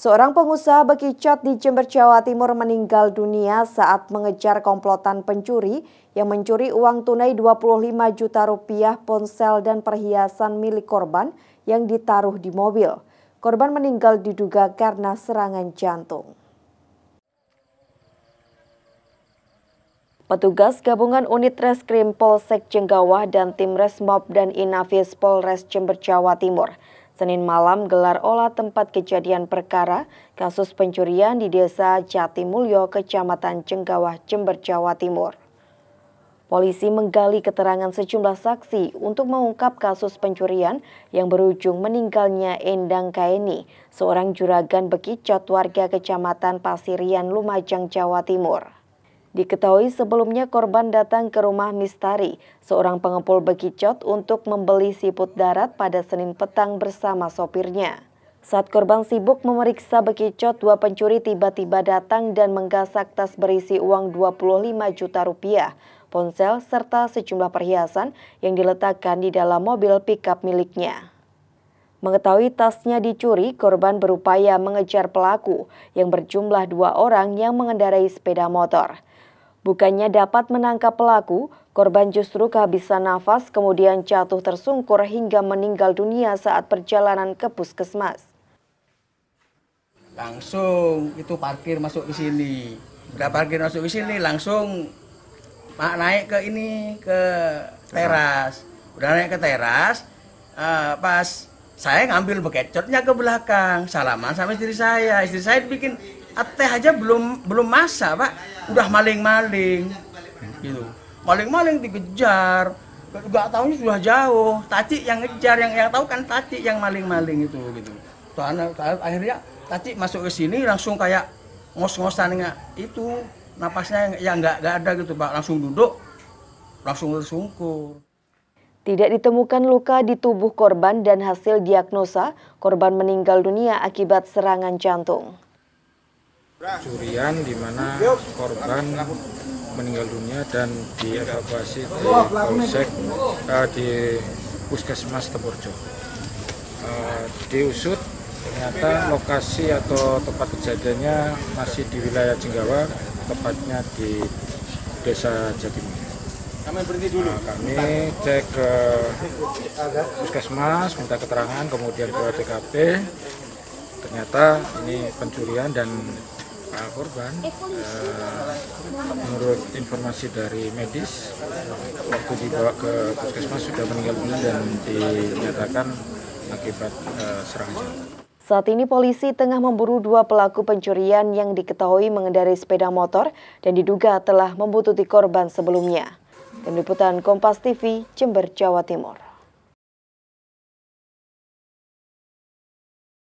Seorang pengusaha bekicot di Jember, Jawa Timur meninggal dunia saat mengejar komplotan pencuri yang mencuri uang tunai 25 juta rupiah, ponsel dan perhiasan milik korban yang ditaruh di mobil. Korban meninggal diduga karena serangan jantung. Petugas gabungan unit reskrim Polsek Jenggawah dan tim Resmob dan Inafis Polres Jember Jawa Timur Senin malam gelar olah tempat kejadian perkara kasus pencurian di desa Jatimulyo, Kecamatan Cenggawah, Jember, Jawa Timur. Polisi menggali keterangan sejumlah saksi untuk mengungkap kasus pencurian yang berujung meninggalnya Endang Kaini seorang juragan bekicot warga Kecamatan Pasirian, Lumajang, Jawa Timur. Diketahui sebelumnya korban datang ke rumah Mistari, seorang pengepul bekicot untuk membeli siput darat pada Senin petang bersama sopirnya. Saat korban sibuk memeriksa bekicot, dua pencuri tiba-tiba datang dan menggasak tas berisi uang 25 juta rupiah, ponsel, serta sejumlah perhiasan yang diletakkan di dalam mobil pickup miliknya. Mengetahui tasnya dicuri, korban berupaya mengejar pelaku yang berjumlah dua orang yang mengendarai sepeda motor. Bukannya dapat menangkap pelaku, korban justru kehabisan nafas kemudian jatuh tersungkur hingga meninggal dunia saat perjalanan ke puskesmas. Langsung itu parkir masuk di sini. Udah parkir masuk di sini langsung mak naik ke ini ke teras. Udah naik ke teras, uh, pas saya ngambil bekecotnya ke belakang salaman sama istri saya istri saya bikin teh aja belum belum masa pak udah maling-maling gitu maling-maling dikejar gak tahunya sudah jauh tati yang ngejar yang yang tahu kan tati yang maling-maling itu gitu Tuhan, akhirnya tati masuk ke sini langsung kayak ngos-ngosan itu napasnya yang nggak nggak ada gitu pak langsung duduk langsung tersungkur tidak ditemukan luka di tubuh korban dan hasil diagnosa korban meninggal dunia akibat serangan jantung. Curian di mana korban meninggal dunia dan dievakuasi di polsek uh, di puskesmas Teborjo. Uh, diusut ternyata lokasi atau tempat kejadiannya masih di wilayah Jenggawa, tepatnya di desa Jatimur kami berhenti dulu kami cek ke puskesmas minta keterangan kemudian ke TKP ternyata ini pencurian dan uh, korban uh, menurut informasi dari medis waktu dibawa ke puskesmas sudah meninggal dunia dan dinyatakan akibat uh, serangan jantung. Saat ini polisi tengah memburu dua pelaku pencurian yang diketahui mengendari sepeda motor dan diduga telah membutuhkan korban sebelumnya. Tim Liputan Kompas TV, Jember, Jawa Timur.